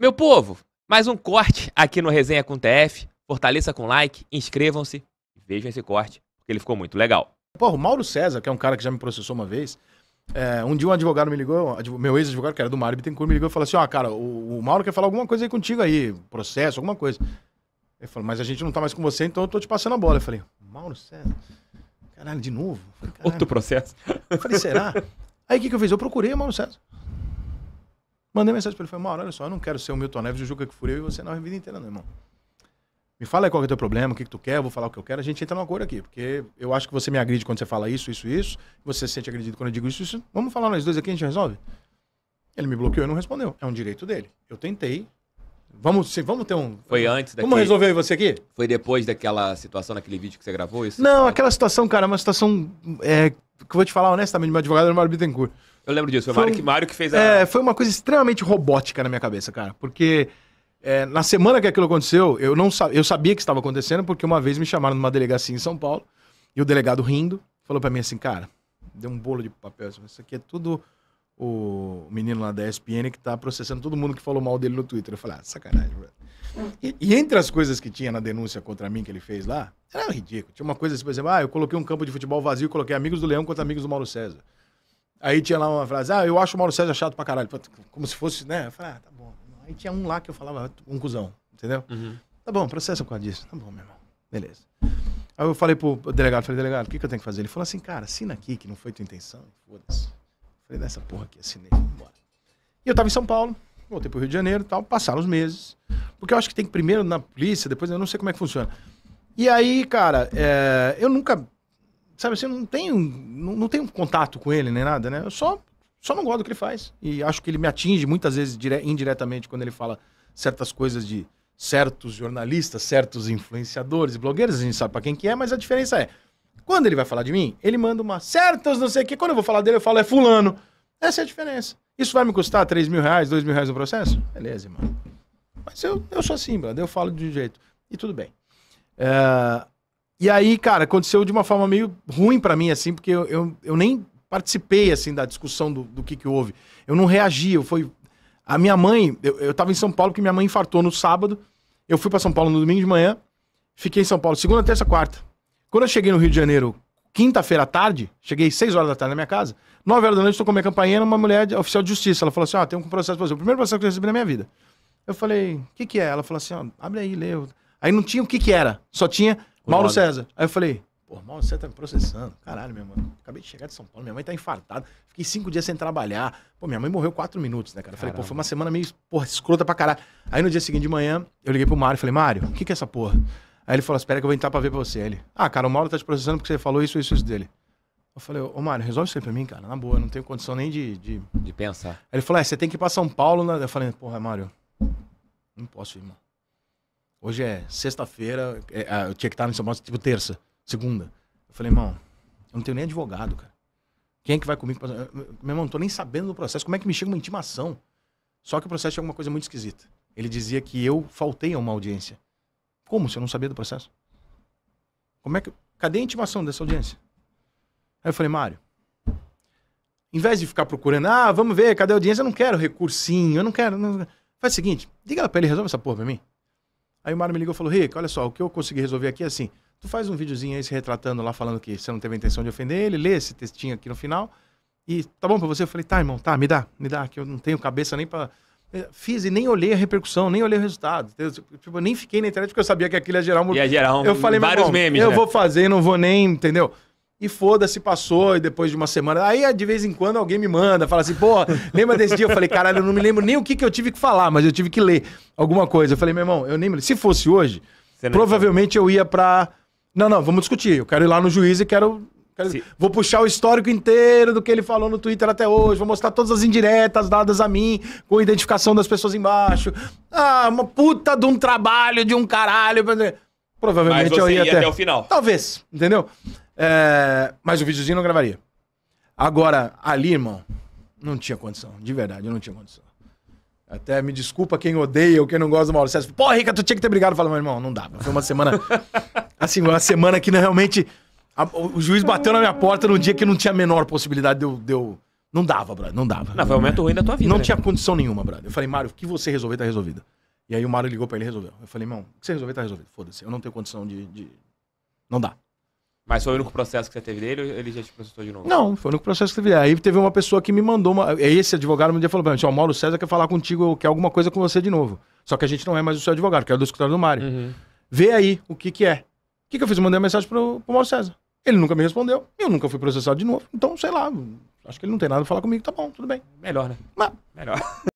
Meu povo, mais um corte aqui no Resenha com TF. Fortaleça com like, inscrevam-se e vejam esse corte, porque ele ficou muito legal. Porra, o Mauro César, que é um cara que já me processou uma vez, é, um dia um advogado me ligou, meu ex-advogado, que era do Mário Bittencourt, me ligou e falou assim: Ó, cara, o, o, Mauro quer falar alguma coisa aí contigo aí, processo, alguma coisa. Ele falou, mas a gente não tá mais com você, então eu tô te passando a bola. Eu falei, Mauro César, caralho, de novo? Falei, caralho. Outro processo. Eu falei, será? Aí o que, que eu fiz? Eu procurei o Mauro César. Mandei mensagem para ele, falei, Mauro, olha só, eu não quero ser o Milton Neves, o Juca que fureu e você não a vida inteira, não, irmão. Me fala aí qual é o teu problema, o que, que tu quer, vou falar o que eu quero, a gente entra numa cor aqui, porque eu acho que você me agride quando você fala isso, isso, isso, você se sente agredido quando eu digo isso, isso. Vamos falar nós dois aqui, a gente resolve? Ele me bloqueou e não respondeu. É um direito dele. Eu tentei. Vamos, vamos ter um. Foi antes daquele. Vamos resolver você aqui? Foi depois daquela situação, naquele vídeo que você gravou? Isso não, aquela situação, cara, é uma situação é, que eu vou te falar honestamente, meu advogado era o Mauro Bittencourt. Eu lembro disso, foi, foi Mário, que, Mário que fez a. É, foi uma coisa extremamente robótica na minha cabeça, cara. Porque é, na semana que aquilo aconteceu, eu não sa eu sabia que estava acontecendo, porque uma vez me chamaram numa delegacia em São Paulo, e o delegado rindo falou para mim assim, cara, deu um bolo de papel. Assim, Isso aqui é tudo o menino lá da ESPN que tá processando todo mundo que falou mal dele no Twitter. Eu falei, ah, sacanagem, bro. E, e, entre as coisas que tinha na denúncia contra mim que ele fez lá, era ridículo. Tinha uma coisa tipo assim, por exemplo, ah, eu coloquei um campo de futebol vazio, coloquei amigos do Leão contra amigos do Mauro César. Aí tinha lá uma frase, ah, eu acho o Mauro César chato pra caralho. Como se fosse, né? Eu falei, ah, tá bom. Aí tinha um lá que eu falava, um cuzão, entendeu? Uhum. Tá bom, processa com a disso. Tá bom, meu irmão. Beleza. Aí eu falei pro delegado, falei, delegado, o que, que eu tenho que fazer? Ele falou assim, cara, assina aqui, que não foi tua intenção. Foda-se. Falei, nessa porra aqui, assinei, embora. E eu tava em São Paulo, voltei pro Rio de Janeiro e tal, passaram os meses. Porque eu acho que tem que primeiro na polícia, depois eu não sei como é que funciona. E aí, cara, é, eu nunca Sabe assim, não tenho, não, não tenho contato com ele nem nada, né? Eu só, só não gosto do que ele faz. E acho que ele me atinge muitas vezes dire, indiretamente quando ele fala certas coisas de certos jornalistas, certos influenciadores e blogueiros, a gente sabe para quem que é, mas a diferença é, quando ele vai falar de mim, ele manda uma certas não sei o que, quando eu vou falar dele eu falo é fulano. Essa é a diferença. Isso vai me custar 3 mil reais, 2 mil reais no processo? Beleza, mano. Mas eu, eu sou assim, brother. Eu falo de um jeito. E tudo bem. Uh, e aí, cara, aconteceu de uma forma meio ruim para mim, assim, porque eu, eu, eu, nem participei, assim, da discussão do, do que, que houve. Eu não reagi, eu fui... A minha mãe... Eu, eu tava em São Paulo porque minha mãe infartou no sábado. Eu fui para São Paulo no domingo de manhã. Fiquei em São Paulo segunda, terça, quarta. Quando eu cheguei no Rio de Janeiro, quinta-feira à tarde, cheguei seis horas da tarde na minha casa, nove horas da noite, a minha campainha, uma mulher oficial de justiça. Ela falou assim, ó, ah, tem um processo pra fazer O primeiro processo que eu recebi na minha vida. Eu falei, o que que é? Ela falou assim, ó, abre aí, leu. Aí não tinha o que que era. Só tinha Mauro César. Aí eu falei, pô, Mauro César tá me processando. Caralho, meu mano. Acabei de chegar de São Paulo, minha mãe tá infartada. Fiquei cinco dias sem trabalhar. Pô, minha mãe morreu quatro minutos, né, cara? Eu falei, pô, foi uma semana meio, porra, escrota pra caralho. Aí no dia seguinte de manhã, eu liguei pro Mário e falei, Mário, o que que é essa porra? Aí ele falou, espera que eu vou entrar pra ver pra você. Aí ele, ah, cara, o Mauro tá te processando porque você falou isso, isso, isso dele. Eu falei, ô Mário, resolve isso aí pra mim, cara. Na boa, eu não tenho condição nem de. De, de pensar. Aí ele falou, é, você tem que ir pra São Paulo. Né? Eu falei, porra, Mário, não posso ir, mano. Hoje é sexta-feira, é, ah, eu tinha que estar no São Paulo, tipo terça, segunda. Eu falei, irmão, eu não tenho nem advogado, cara. Quem é que vai comigo? Pra... meu irmão, não tô nem sabendo do processo. Como é que me chega uma intimação? Só que o processo tinha alguma coisa muito esquisita. Ele dizia que eu faltei a uma audiência. Como? Se eu não sabia do processo? Como é que. Cadê a intimação dessa audiência? Aí eu falei, Mário, em vez de ficar procurando, ah, vamos ver, cadê a audiência? Eu não quero recursinho, eu não quero. Não... Faz o seguinte, diga ela pra ele, resolve essa porra pra mim. Aí o Mário me ligou e falou: Rick, olha só, o que eu consegui resolver aqui é assim: tu faz um videozinho aí se retratando lá, falando que você não teve a intenção de ofender ele, lê esse textinho aqui no final. E tá bom pra você? Eu falei: tá, irmão, tá, me dá, me dá, que eu não tenho cabeça nem pra. Eh, fiz e nem olhei a repercussão, nem olhei o resultado. Tipo, eu, tipo, nem fiquei na internet porque eu sabia que aquilo ia gerar um. Ia gerar um, eu falei, vários memes. Eu né? vou fazer, não vou nem, entendeu? E foda-se, passou, e depois de uma semana. Aí, de vez em quando, alguém me manda, fala assim, pô, lembra desse dia? Eu falei, caralho, eu não me lembro nem o que, que eu tive que falar, mas eu tive que ler alguma coisa. Eu falei, meu irmão, eu nem me lembro. Se fosse hoje, provavelmente sabe. eu ia pra. Não, não, vamos discutir. Eu quero ir lá no juiz e quero. quero... Vou puxar o histórico inteiro do que ele falou no Twitter até hoje. Vou mostrar todas as indiretas dadas a mim, com a identificação das pessoas embaixo. Ah, uma puta de um trabalho, de um caralho. Eh, provavelmente eu ia, ia até... até o final. Talvez, entendeu? É... Mas o videozinho não gravaria. Agora, ali, irmão, não tinha condição. De verdade, eu não tinha condição. Até me desculpa quem odeia ou quem não gosta do Mauro César. Pô, Rica, tu tinha que ter brigado. Eu falei, meu irmão, não dá. Foi uma semana. assim, uma semana que é realmente. A, o juiz bateu na minha porta num dia que não tinha a menor possibilidade de eu. De eu... Não dava, brother. Não dava. Não, foi o momento ruim da tua vida. Não né? tinha condição nenhuma, brother. Eu falei, Mário, o que você resolver tá resolvido. E aí o Mário ligou pra ele e resolveu. Eu falei, irmão, o que você resolver tá resolvido. Foda-se, eu não tenho condição de, de. Não dá. Mas foi o único processo que você teve dele ou ele já te processou de novo? Não, foi o único processo que teve dele. Aí teve uma pessoa que me mandou uma. Esse advogado um dia falou pra mim: o Mauro César quer falar contigo, quer alguma coisa com você de novo. Só que a gente não é mais o seu advogado, que é do escritório do Mário. Uhum. Vê aí o que que é. O que, que eu fiz? Mandei uma mensagem pro, pro Mauro César. Ele nunca me respondeu, eu nunca fui processado de novo. Então, sei lá, acho que ele não tem nada a falar comigo, tá bom, tudo bem. Melhor, né? Mas... Melhor.